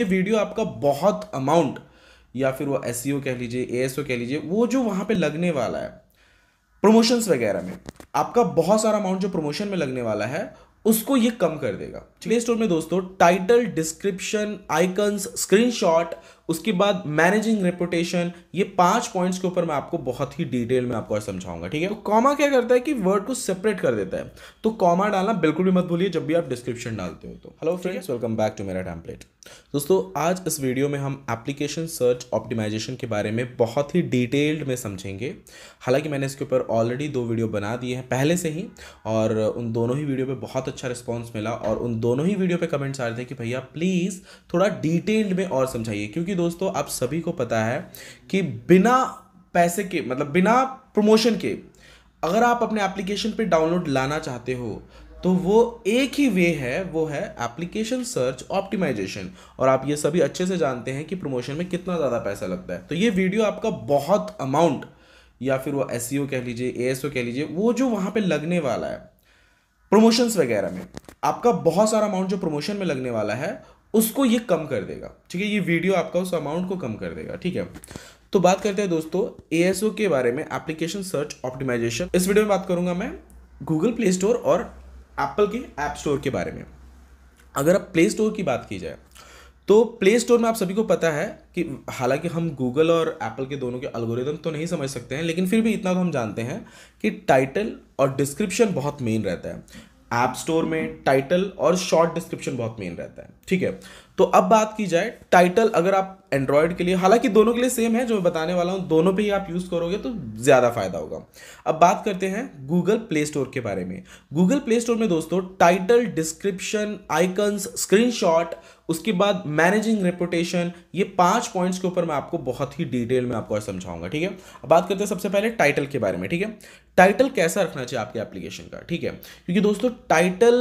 ये वीडियो आपका बहुत अमाउंट या फिर वो एस e कह लीजिए ए कह लीजिए वो जो वहाँ पे लगने वाला है प्रमोशंस वगैरह में आपका बहुत सारा अमाउंट जो प्रमोशन में लगने वाला है उसको ये कम कर देगा प्ले स्टोर में दोस्तों टाइटल डिस्क्रिप्शन आइकन्स स्क्रीनशॉट उसके बाद मैनेजिंग रेपुटेशन ये पांच पॉइंट्स के ऊपर मैं आपको बहुत ही डिटेल में आपको समझाऊंगा ठीक है तो कॉमा क्या करता है कि वर्ड को सेपरेट कर देता है तो कॉमा डालना बिल्कुल भी मत भूलिए जब भी आप डिस्क्रिप्शन डालते हो तो hello friends welcome back to मेरा टैम्पलेट दोस्तों आज इस वीडियो में हम एप्लीकेशन सर्च ऑप्टिमाइजेशन के बारे में बहुत ही डिटेल्ड में समझेंगे हालांकि मैंने इसके ऊपर ऑलरेडी दो वीडियो बना दिए हैं पहले से ही और उन दोनों ही वीडियो पर बहुत अच्छा रिस्पॉन्स मिला और उन दोनों ही वीडियो पर कमेंट्स आ रहे थे कि भैया प्लीज़ थोड़ा डिटेल्ड में और समझाइए क्योंकि क्योंकि दोस्तों आप सभी को पता है कि बिना पैसे के मतलब बिना प्रमोशन के अगर आप अपने एप्लीकेशन पे डाउनलोड लाना चाहते हो तो वो एक ही वे है वो है एप्लीकेशन सर्च ऑप्टिमाइजेशन और आप ये सभी अच्छे से जानते हैं कि प्रमोशन में कितना ज़्यादा पैसा लगता है तो ये वीडियो आपका बहुत अमाउंट या फिर वो एस e कह लीजिए ए कह लीजिए वो जो वहाँ पर लगने वाला है प्रमोशंस वगैरह में आपका बहुत सारा अमाउंट जो प्रमोशन में लगने वाला है उसको ये कम कर देगा ठीक है ये वीडियो आपका उस अमाउंट को कम कर देगा ठीक है तो बात करते हैं दोस्तों ए के बारे में एप्लीकेशन सर्च ऑप्टिमाइजेशन इस वीडियो में बात करूंगा मैं गूगल प्ले स्टोर और एप्पल के ऐप एप स्टोर के बारे में अगर आप प्ले स्टोर की बात की जाए तो प्ले स्टोर में आप सभी को पता है कि हालांकि हम गूगल और एप्पल के दोनों के अलगोरिदम तो नहीं समझ सकते हैं लेकिन फिर भी इतना तो हम जानते हैं कि टाइटल और डिस्क्रिप्शन बहुत मेन रहता है ऐप स्टोर में टाइटल और शॉर्ट डिस्क्रिप्शन बहुत मेन रहता है ठीक है तो अब बात की जाए टाइटल अगर आप एंड्रॉयड के लिए हालांकि दोनों के लिए सेम है जो मैं बताने वाला हूं दोनों पे ही आप यूज़ करोगे तो ज़्यादा फायदा होगा अब बात करते हैं गूगल प्ले स्टोर के बारे में गूगल प्ले स्टोर में दोस्तों टाइटल डिस्क्रिप्शन आइकन्स स्क्रीनशॉट उसके बाद मैनेजिंग रेपुटेशन ये पांच पॉइंट्स के ऊपर मैं आपको बहुत ही डिटेल में आपको समझाऊंगा ठीक है अब बात करते हैं सबसे पहले टाइटल के बारे में ठीक है टाइटल कैसा रखना चाहिए आपके एप्लीकेशन का ठीक है क्योंकि दोस्तों टाइटल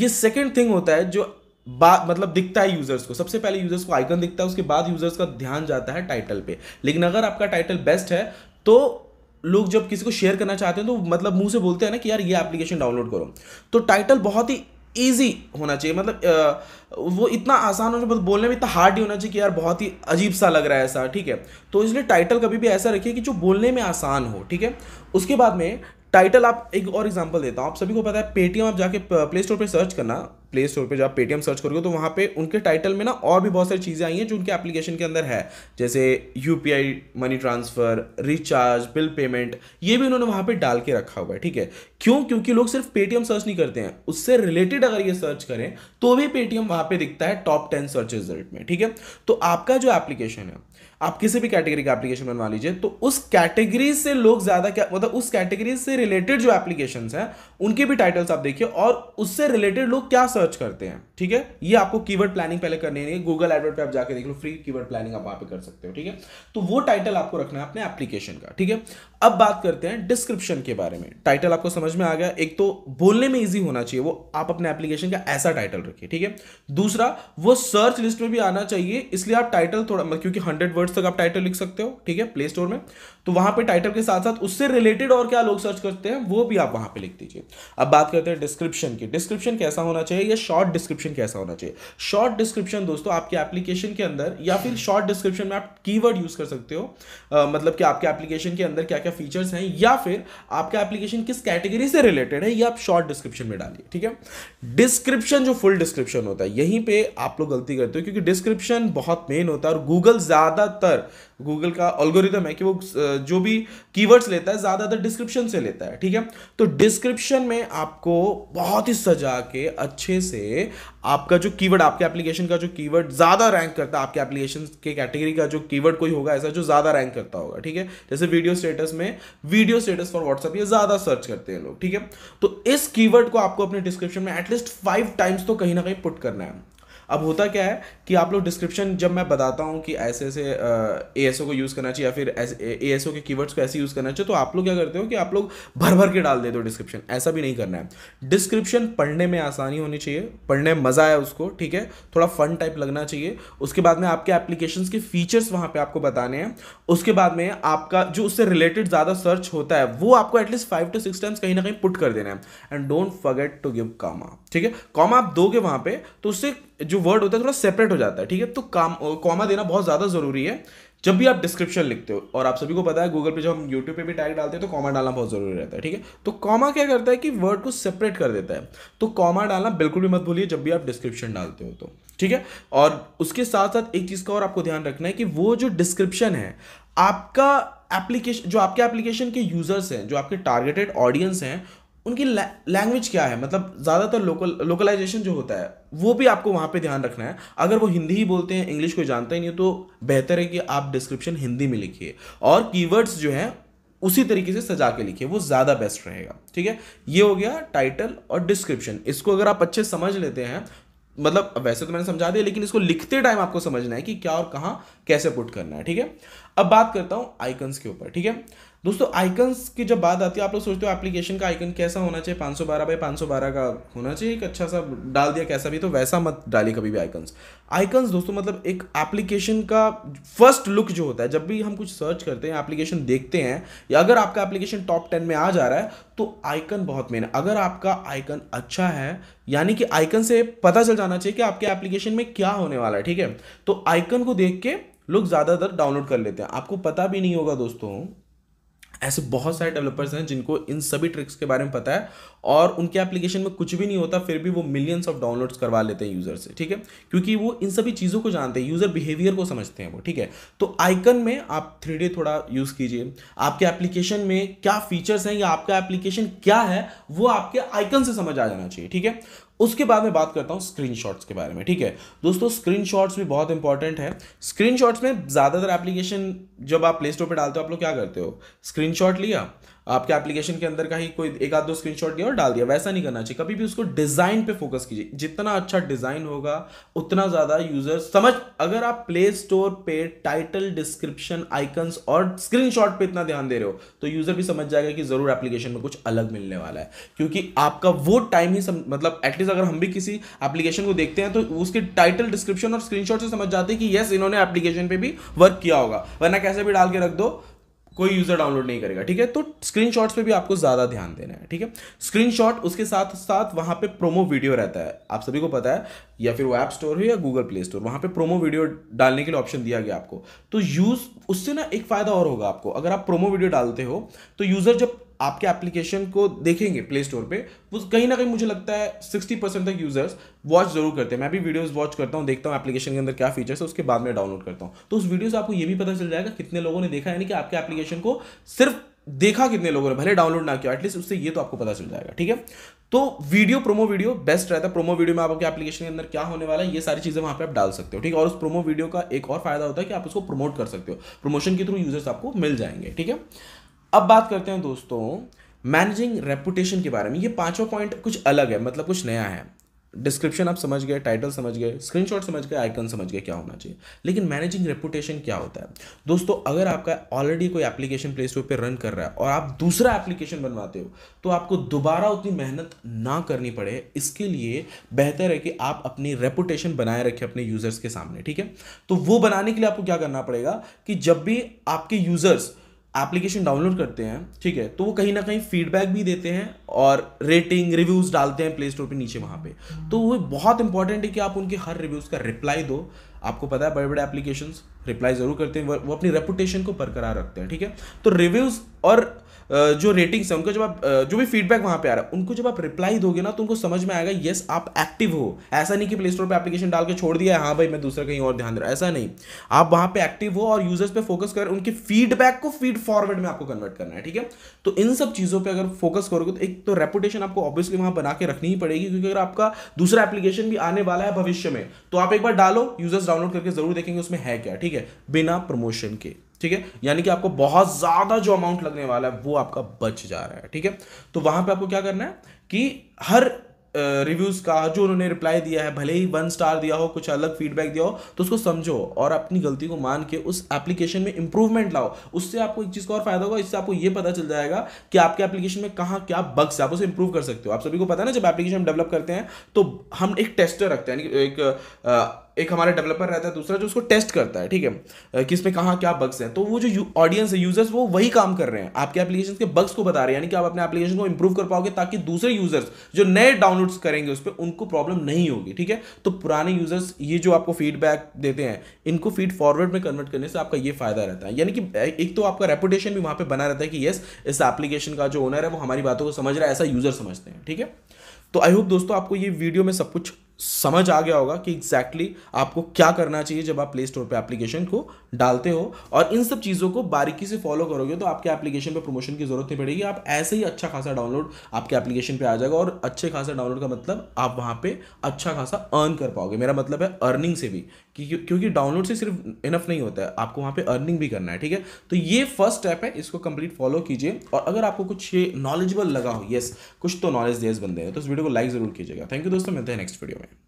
ये सेकेंड थिंग होता है जो बात मतलब दिखता है यूजर्स को सबसे पहले यूजर्स को आइकन दिखता है उसके बाद यूजर्स का ध्यान जाता है टाइटल पे लेकिन अगर आपका टाइटल बेस्ट है तो लोग जब किसी को शेयर करना चाहते हैं तो मतलब मुंह से बोलते हैं ना कि यार ये एप्लीकेशन डाउनलोड करो तो टाइटल बहुत ही ईजी होना चाहिए मतलब वो इतना आसान होना चाहिए बोलने में इतना हार्ड ही होना चाहिए कि यार बहुत ही अजीब सा लग रहा है ऐसा ठीक है तो इसलिए टाइटल कभी भी ऐसा रखिए कि जो बोलने में आसान हो ठीक है उसके बाद में टाइटल आप एक और एग्जांपल देता हूँ आप सभी को पता है पेटीएम आप जाके प्ले स्टोर पर सर्च करना प्ले स्टोर पर जब आप पेटीएम सर्च करोगे तो वहाँ पे उनके टाइटल में ना और भी बहुत सारी चीज़ें आई हैं जो उनके एप्लीकेशन के अंदर है जैसे you money transfer recharge bill payment ये भी उन्होंने वहाँ पर डाल के रखा हुआ है ठीक है क्यों क्योंकि लोग सिर्फ पेटीएम सर्च नहीं करते हैं उससे रिलेटेड अगर ये सर्च करें तो भी पेटीएम वहाँ पर दिखता है टॉप टेन सर्च रिजल्ट में ठीक है तो आपका जो एप्लीकेशन है आप किसी भी कैटेगरी का एप्लीकेशन बनवा लीजिए तो उस कैटेगरी से लोग ज़्यादा क्या मतलब उस कैटेगरी से रिलेटेड जो एप्लीकेशन हैं उनके भी टाइटल्स आप देखिए और उससे रिलेटेड लोग क्या सर्च करते हैं ठीक है ये आपको कीवर्ड प्लानिंग पहले करनी है गूगल एडवर्ट पे आप जाके देख लो फ्री कीवर्ड प्लानिंग आप वहां पे कर सकते हो ठीक है तो वो टाइटल आपको रखना है अपने एप्लीकेशन का ठीक है अब बात करते हैं डिस्क्रिप्शन के बारे में टाइटल आपको समझ में आ गया एक तो बोलने में इजी होना चाहिए वो आप अपने एप्लीकेशन का ऐसा टाइटल रखिए ठीक है दूसरा वो सर्च लिस्ट में भी आना चाहिए इसलिए आप टाइटल थोड़ा मतलब क्योंकि हंड्रेड वर्ड्स तक आप टाइटल लिख सकते हो ठीक है प्ले स्टोर में तो वहां पे टाइटल के साथ साथ उससे रिलेटेड और क्या लोग सर्च करते हैं वो भी आप वहां पे लिख दीजिए अब बात करते हैं डिस्क्रिप्शन की डिस्क्रिप्शन कैसा होना चाहिए या शॉर्ट डिस्क्रिप्शन कैसा होना चाहिए शॉर्ट डिस्क्रिप्शन दोस्तों आपके एप्लीकेशन के अंदर या फिर शॉर्ट डिस्क्रिप्शन में आप की यूज़ कर सकते हो आ, मतलब कि आपके एप्लीकेशन के अंदर क्या क्या फीचर्स हैं या फिर आपका एप्लीकेशन किस कैटेगरी से रिलेटेड है ये आप शॉर्ट डिस्क्रिप्शन में डालिए ठीक है डिस्क्रिप्शन जो फुल डिस्क्रिप्शन होता है यहीं पर आप लोग गलती करते हो क्योंकि डिस्क्रिप्शन बहुत मेन होता है और गूगल ज़्यादातर गूगल का ऑलगोरिदम है कि वो जो भी कीवर्ड्स लेता है ज़्यादातर डिस्क्रिप्शन से लेता है ठीक है तो डिस्क्रिप्शन में आपको बहुत ही सजा के अच्छे से आपका जो कीवर्ड आपके एप्लीकेशन का जो कीवर्ड ज़्यादा रैंक करता है आपके एप्लीकेशन के कैटेगरी का जो कीवर्ड कोई होगा ऐसा जो ज़्यादा रैंक करता होगा ठीक है जैसे वीडियो स्टेटस में वीडियो स्टेटस फॉर व्हाट्सअप ये ज़्यादा सर्च करते हैं लोग ठीक है तो इस कीवर्ड को आपको अपने डिस्क्रिप्शन में एटलीस्ट फाइव टाइम्स तो कहीं ना कहीं पुट करना है अब होता क्या है कि आप लोग डिस्क्रिप्शन जब मैं बताता हूँ कि ऐसे ऐसे ए एस ओ को यूज़ करना चाहिए या फिर ए एस ओ के कीवर्ड्स को ऐसे यूज़ करना चाहिए तो आप लोग क्या करते हो कि आप लोग भर भर के डाल देते हो डिस्क्रिप्शन ऐसा भी नहीं करना है डिस्क्रिप्शन पढ़ने में आसानी होनी चाहिए पढ़ने में मज़ा आया उसको ठीक है थोड़ा फन टाइप लगना चाहिए उसके बाद में आपके एप्लीकेशन के फीचर्स वहाँ पर आपको बताने हैं उसके बाद में आपका जो उससे रिलेटेड ज़्यादा सर्च होता है वो आपको at least five to six times कहीं ना कहीं पुट कर देना है and don't forget to give comma ठीक है कॉमा आप दोगे वहाँ पे तो उससे जो वर्ड होता है थोड़ा सेपरेट हो जाता है ठीक है तो काम कॉमा देना बहुत ज़्यादा ज़रूरी है जब भी आप डिस्क्रिप्शन लिखते हो और आप सभी को पता है गूगल पे जब हम यूट्यूब पे भी टैग डालते हैं तो कॉमा डालना बहुत ज़रूरी रहता है ठीक है तो कॉमा क्या करता है कि वर्ड को सेपरेट कर देता है तो कॉमा डालना बिल्कुल भी मत भूलिए जब भी आप डिस्क्रिप्शन डालते हो तो ठीक है और उसके साथ साथ एक चीज़ का और आपको ध्यान रखना है कि वो जो डिस्क्रिप्शन है आपका एप्लीकेशन जो आपके एप्लीकेशन के यूजर्स हैं जो आपके टारगेटेड ऑडियंस हैं उनकी लैंग्वेज क्या है मतलब ज़्यादातर लोकल लोकलाइजेशन जो होता है वो भी आपको वहाँ पे ध्यान रखना है अगर वो हिंदी ही बोलते हैं इंग्लिश को जानते ही नहीं तो बेहतर है कि आप डिस्क्रिप्शन हिंदी में लिखिए और कीवर्ड्स जो हैं उसी तरीके से सजा के लिखिए वो ज़्यादा बेस्ट रहेगा ठीक है ये हो गया टाइटल और डिस्क्रिप्शन इसको अगर आप अच्छे समझ लेते हैं मतलब वैसे तो मैंने समझा दिया लेकिन इसको लिखते टाइम आपको समझना है कि क्या और कहाँ कैसे पुट करना है ठीक है अब बात करता हूँ आइकन्स के ऊपर ठीक है दोस्तों आइकन्स की जब बात आती है आप लोग सोचते हो एप्लीकेशन का आइकन कैसा होना चाहिए सौ पाँच बाय बारह का होना चाहिए एक अच्छा सा डाल दिया कैसा भी तो वैसा मत डालिए कभी भी आइकन्स आइकन्स दोस्तों मतलब एक एप्लीकेशन का फर्स्ट लुक जो होता है जब भी हम कुछ सर्च करते हैं एप्लीकेशन देखते हैं या अगर आपका एप्लीकेशन टॉप टेन में आ जा रहा है तो आइकन बहुत मेन है अगर आपका आइकन अच्छा है यानी कि आइकन से पता चल जाना चाहिए कि आपके एप्लीकेशन में क्या होने वाला है ठीक है तो आइकन को देख के लोग ज़्यादातर डाउनलोड कर लेते हैं आपको पता भी नहीं होगा दोस्तों ऐसे बहुत सारे डेवलपर्स हैं जिनको इन सभी ट्रिक्स के बारे में पता है और उनके एप्लीकेशन में कुछ भी नहीं होता फिर भी वो मिलियंस ऑफ डाउनलोड्स करवा लेते हैं यूज़र से ठीक है क्योंकि वो इन सभी चीज़ों को जानते हैं यूज़र बिहेवियर को समझते हैं वो ठीक है तो आइकन में आप थ्री थोड़ा यूज़ कीजिए आपके एप्लीकेशन में क्या फीचर्स हैं या आपका एप्लीकेशन क्या है वो आपके आइकन से समझ आ जाना चाहिए ठीक है उसके बाद मैं बात करता हूँ स्क्रीन के बारे में ठीक है दोस्तों स्क्रीन भी बहुत इंपॉर्टेंट है स्क्रीन में ज़्यादातर एप्लीकेशन जब आप प्ले स्टोर पर डालते हो आप लोग क्या करते हो स्क्रीन लिया आपके एप्लीकेशन के अंदर का ही कोई एक आध दो स्क्रीनशॉट दिया और डाल दिया वैसा नहीं करना चाहिए कभी भी उसको डिज़ाइन पे फोकस कीजिए जितना अच्छा डिज़ाइन होगा उतना ज़्यादा यूजर समझ अगर आप प्ले स्टोर पे टाइटल डिस्क्रिप्शन आइकन्स और स्क्रीनशॉट पे इतना ध्यान दे रहे हो तो यूजर भी समझ जाएगा कि ज़रूर एप्लीकेशन में कुछ अलग मिलने वाला है क्योंकि आपका वो टाइम ही सम, मतलब एटलीस्ट अगर हम भी किसी एप्लीकेशन को देखते हैं तो उसके टाइटल डिस्क्रिप्शन और स्क्रीनशॉट से समझ जाते हैं कि यस इन्होंने एप्लीकेशन पे भी वर्क किया होगा वरना कैसे भी डाल के रख दो कोई यूज़र डाउनलोड नहीं करेगा ठीक है तो स्क्रीन शॉट्स भी आपको ज़्यादा ध्यान देना है ठीक है स्क्रीन उसके साथ साथ वहां पे प्रोमो वीडियो रहता है आप सभी को पता है या फिर वो ऐप स्टोर हो या गूगल प्ले स्टोर वहां पे प्रोमो वीडियो डालने के लिए ऑप्शन दिया गया आपको तो यूज़ उससे ना एक फ़ायदा और होगा आपको अगर आप प्रोमो वीडियो डालते हो तो यूज़र जब आपके एप्लीकेशन को देखेंगे प्ले स्टोर पे वो कहीं ना कहीं मुझे लगता है सिक्सटी परसेंट तक यूजर्स वॉच जरूर करते हैं मैं भी वीडियोस वॉच करता हूँ देखता हूँ एप्लीकेशन के अंदर क्या फीचर्स है उसके बाद में डाउनलोड करता हूँ तो उस वीडियो से आपको ये भी पता चल जाएगा कितने लोगों ने देखा यानी कि आपके एप्लीकेशन को सिर्फ देखा कितने लोगों ने भले डाउनलोड ना किया एटलीस्ट उससे ये तो आपको पता चल जाएगा ठीक है तो वीडियो प्रोमो वीडियो बेस्ट रहता है प्रोमो वीडियो में आपके एप्लीकेशन के अंदर क्या होने वाला है ये सारी चीज़ें वहां पे आप डाल सकते हो ठीक है और उस प्रोमो वीडियो का एक और फायदा होता है कि आप उसको प्रमोट कर सकते हो प्रमोशन के थ्रू यूजर्स आपको मिल जाएंगे ठीक है अब बात करते हैं दोस्तों मैनेजिंग रेपुटेशन के बारे में ये पांचवा पॉइंट कुछ अलग है मतलब कुछ नया है डिस्क्रिप्शन आप समझ गए टाइटल समझ गए स्क्रीनशॉट समझ गए आइकन समझ गए क्या होना चाहिए लेकिन मैनेजिंग रेपुटेशन क्या होता है दोस्तों अगर आपका ऑलरेडी कोई एप्लीकेशन प्ले स्टोर पर रन कर रहा है और आप दूसरा एप्लीकेशन बनवाते हो तो आपको दोबारा उतनी मेहनत ना करनी पड़े इसके लिए बेहतर है कि आप अपनी रेपुटेशन बनाए रखें अपने यूजर्स के सामने ठीक है तो वो बनाने के लिए आपको क्या करना पड़ेगा कि जब भी आपके यूजर्स एप्लीकेशन डाउनलोड करते हैं ठीक है तो वो कहीं ना कहीं फीडबैक भी देते हैं और रेटिंग रिव्यूज़ डालते हैं प्ले स्टोर पर नीचे वहाँ पे तो वो बहुत इंपॉर्टेंट है कि आप उनके हर रिव्यूज़ का रिप्लाई दो आपको पता है बड़े बड़े एप्लीकेशन रिप्लाई ज़रूर करते हैं वो अपनी रेपुटेशन को बरकरार रखते हैं ठीक है तो रिव्यूज़ और जो रेटिंग्स है उनका जब आप जो भी फीडबैक वहाँ पे आ रहा है उनको जब आप रिप्लाई दोगे ना तो उनको समझ में आएगा येस आप एक्टिव हो ऐसा नहीं कि प्ले स्टोर पर एप्लीकेशन डाल के छोड़ दिया हाँ भाई मैं दूसरा कहीं और ध्यान दे रहा ऐसा नहीं आप वहाँ पे एक्टिव हो और यूजर्स पे फोकस कर उनके फीडबैक को फीड फॉरवर्ड में आपको कन्वर्ट करना है ठीक है तो इन सब चीज़ों पर अगर फोकस करोगे तो एक तो रेपुटेशन आपको ऑब्वियसली वहाँ बना के रखनी ही पड़ेगी क्योंकि अगर आपका दूसरा एप्लीकेशन भी आने वाला है भविष्य में तो आप एक बार डालो यूजर्स डाउनलोड करके जरूर देखेंगे उसमें है क्या ठीक है बिना प्रमोशन के ठीक है यानी कि आपको बहुत ज़्यादा जो अमाउंट लगने वाला है वो आपका बच जा रहा है ठीक है तो वहां पे आपको क्या करना है कि हर रिव्यूज़ का जो उन्होंने रिप्लाई दिया है भले ही वन स्टार दिया हो कुछ अलग फीडबैक दिया हो तो उसको समझो और अपनी गलती को मान के उस एप्लीकेशन में इंप्रूवमेंट लाओ उससे आपको एक चीज़ का और फायदा होगा इससे आपको यह पता चल जाएगा कि आपके एप्लीकेशन में कहा क्या बग्स है आप उसे इंप्रूव कर सकते हो आप सभी को पता है ना जब एप्लीकेशन डेवलप करते हैं तो हम एक टेस्टर रखते हैं एक, एक एक हमारा डेवलपर रहता है दूसरा जो उसको टेस्ट करता है ठीक है किस पे कहाँ क्या बग्स हैं तो वो जो ऑडियंस है यूजर्स वो वही काम कर रहे हैं आपके एप्लीकेशन के बग्स को बता रहे हैं यानी कि आप अपने एप्लीकेशन को इंप्रूव कर पाओगे ताकि दूसरे यूजर्स जो नए डाउनलोड्स करेंगे उस पर उनको प्रॉब्लम नहीं होगी ठीक है तो पुराने यूजर्स ये जो आपको फीडबैक देते हैं इनको फीड फॉरवर्ड में कन्वर्ट करने से आपका ये फायदा रहता है यानी कि एक तो आपका रेपुटेशन भी वहाँ पर बना रहता है कि येस इस एप्लीकेशन का जो ओनर है वो हमारी बातों को समझ रहा है ऐसा यूजर समझते हैं ठीक है तो आई होप दोस्तों आपको ये वीडियो में सब कुछ समझ आ गया होगा कि एग्जैक्टली exactly आपको क्या करना चाहिए जब आप प्ले स्टोर पर एप्लीकेशन को डालते हो और इन सब चीज़ों को बारीकी से फॉलो करोगे तो आपके एप्लीकेशन पर प्रमोशन की ज़रूरत नहीं पड़ेगी आप ऐसे ही अच्छा खासा डाउनलोड आपके एप्लीकेशन पर आ जाएगा और अच्छे खासा डाउनलोड का मतलब आप वहाँ पर अच्छा खासा अर्न कर पाओगे मेरा मतलब है अर्निंग से भी क्योंकि डाउनलोड से सिर्फ इनफ नहीं होता है आपको वहाँ पर अर्निंग भी करना है ठीक है तो ये फर्स्ट स्टेप है इसको कंप्लीट फॉलो कीजिए और अगर आपको कुछ ये नॉलेजेबल लगा हो यस कुछ तो नॉलेज दिए बंदे हैं तो इस वीडियो को लाइक जरूर कीजिएगा थैंक यू दोस्तों मिलते हैं नेक्स्ट वीडियो में